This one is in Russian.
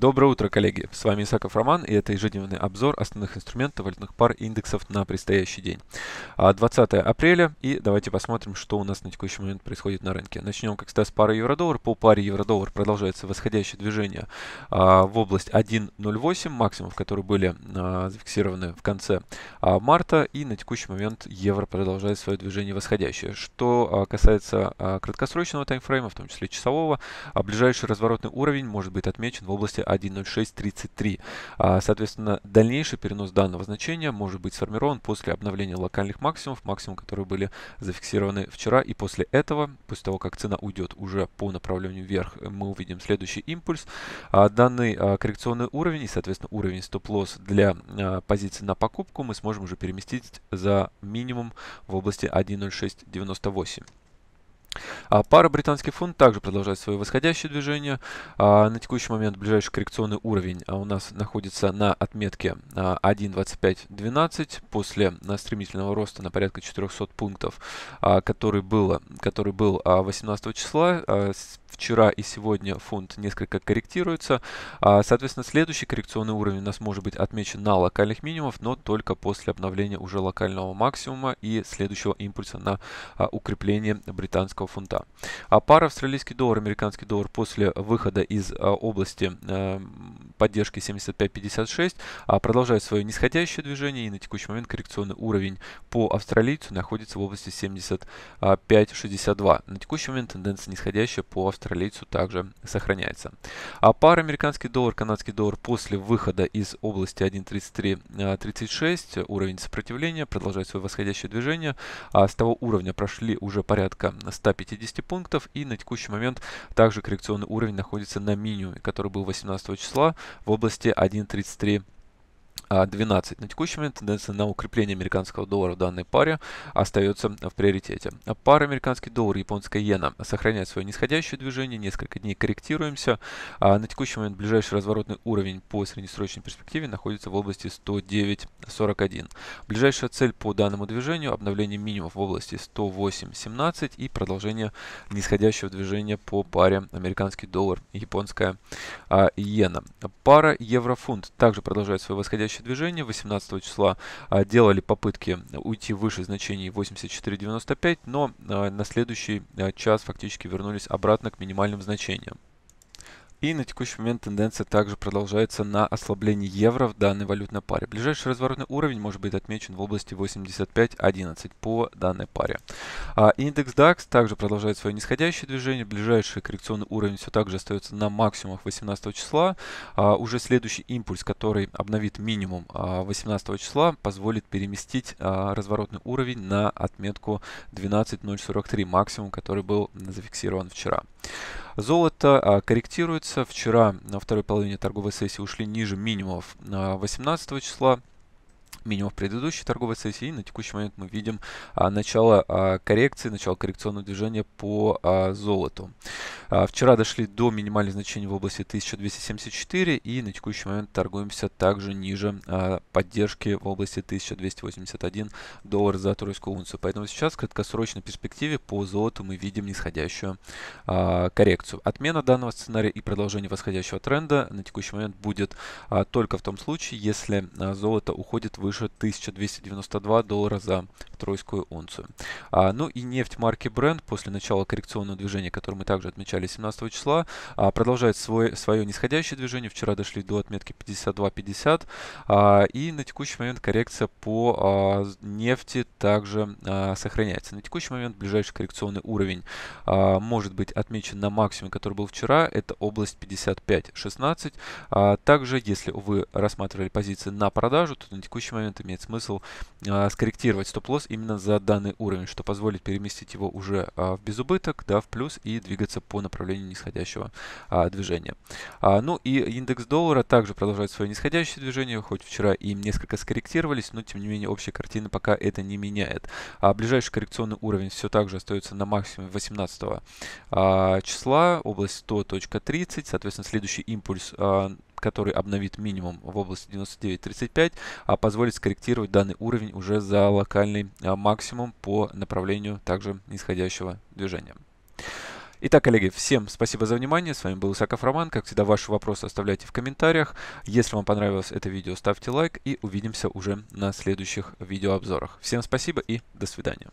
Доброе утро, коллеги! С вами Исаков Роман, и это ежедневный обзор основных инструментов валютных пар и индексов на предстоящий день. 20 а, апреля, и давайте посмотрим, что у нас на текущий момент происходит на рынке. Начнем, как всегда, с пары евро-доллар. По паре евро-доллар продолжается восходящее движение а, в область 1.08, максимумов, которые были а, зафиксированы в конце марта, и на текущий момент евро продолжает свое движение восходящее. Что касается краткосрочного таймфрейма, в том числе часового, ближайший разворотный уровень может быть отмечен в области 1.06.33. Соответственно, дальнейший перенос данного значения может быть сформирован после обновления локальных максимумов, максимум, которые были зафиксированы вчера. И после этого, после того, как цена уйдет уже по направлению вверх, мы увидим следующий импульс. Данный коррекционный уровень и, соответственно, уровень стоп-лосс для позиции на покупку мы сможем уже переместить за минимум в области 1.06.98. А пара британский фунт также продолжает свое восходящее движение. А, на текущий момент ближайший коррекционный уровень а, у нас находится на отметке 1.2512 а, после а, стремительного роста на порядка 400 пунктов, который, а, было, который был 18 а, числа вчера и сегодня фунт несколько корректируется. А, соответственно, следующий коррекционный уровень у нас может быть отмечен на локальных минимумов, но только после обновления уже локального максимума и следующего импульса на а, укрепление британского фунта. А пара австралийский доллар, американский доллар после выхода из а, области поддержки 75.56 продолжает свое нисходящее движение и на текущий момент коррекционный уровень по австралийцу находится в области 75.62. На текущий момент тенденция нисходящая по австралийцу австралийцу также сохраняется. А пара американский доллар, канадский доллар после выхода из области 1.3336, э, уровень сопротивления, продолжает свое восходящее движение. А с того уровня прошли уже порядка 150 пунктов и на текущий момент также коррекционный уровень находится на минимуме, который был 18 числа в области 1.3336. 12. А, на текущий момент тенденция на укрепление американского доллара в данной паре остается в приоритете. Пара американский доллар и японская иена сохраняет свое нисходящее движение, несколько дней корректируемся. А, на текущий момент ближайший разворотный уровень по среднесрочной перспективе находится в области 109.41. Ближайшая цель по данному движению – обновление минимумов в области 108.17 и продолжение нисходящего движения по паре американский доллар и японская а, иена. Пара еврофунт также продолжает свое восходящее нисходящее движение. 18 числа а, делали попытки уйти выше значений 84.95, но а, на следующий а, час фактически вернулись обратно к минимальным значениям. И на текущий момент тенденция также продолжается на ослабление евро в данной валютной паре. Ближайший разворотный уровень может быть отмечен в области 85.11 по данной паре. А индекс DAX также продолжает свое нисходящее движение. Ближайший коррекционный уровень все также остается на максимумах 18 числа. А уже следующий импульс, который обновит минимум 18 а, числа, позволит переместить а, разворотный уровень на отметку 12.043, максимум, который был зафиксирован вчера. Золото а, корректируется. Вчера на второй половине торговой сессии ушли ниже минимумов 18 а, числа минимум в предыдущей торговой сессии. И на текущий момент мы видим а, начало а, коррекции, начало коррекционного движения по а, золоту. А, вчера дошли до минимальных значений в области 1274 и на текущий момент торгуемся также ниже а, поддержки в области 1281 доллар за тройскую унцию. Поэтому сейчас в краткосрочной перспективе по золоту мы видим нисходящую а, коррекцию. Отмена данного сценария и продолжение восходящего тренда на текущий момент будет только в том случае, если золото уходит выше 1292 доллара за тройскую унцию. А, ну и нефть марки Brent после начала коррекционного движения, которое мы также отмечали 17 числа, а, продолжает свой, свое нисходящее движение. Вчера дошли до отметки 52.50. А, и на текущий момент коррекция по а, нефти также а, сохраняется. На текущий момент ближайший коррекционный уровень а, может быть отмечен на максимуме, который был вчера. Это область 55.16. А, также, если вы рассматривали позиции на продажу, то на текущий момент имеет смысл а, скорректировать стоп-лосс именно за данный уровень, что позволит переместить его уже а, в безубыток, да, в плюс и двигаться по направлению нисходящего а, движения. А, ну и индекс доллара также продолжает свое нисходящее движение, хоть вчера им несколько скорректировались, но тем не менее общая картина пока это не меняет. А, ближайший коррекционный уровень все также остается на максимуме 18 а, числа, область 100.30, соответственно следующий импульс а, который обновит минимум в области 99.35, а позволит скорректировать данный уровень уже за локальный а, максимум по направлению также нисходящего движения. Итак, коллеги, всем спасибо за внимание. С вами был Исаков Роман. Как всегда, ваши вопросы оставляйте в комментариях. Если вам понравилось это видео, ставьте лайк и увидимся уже на следующих видеообзорах. Всем спасибо и до свидания.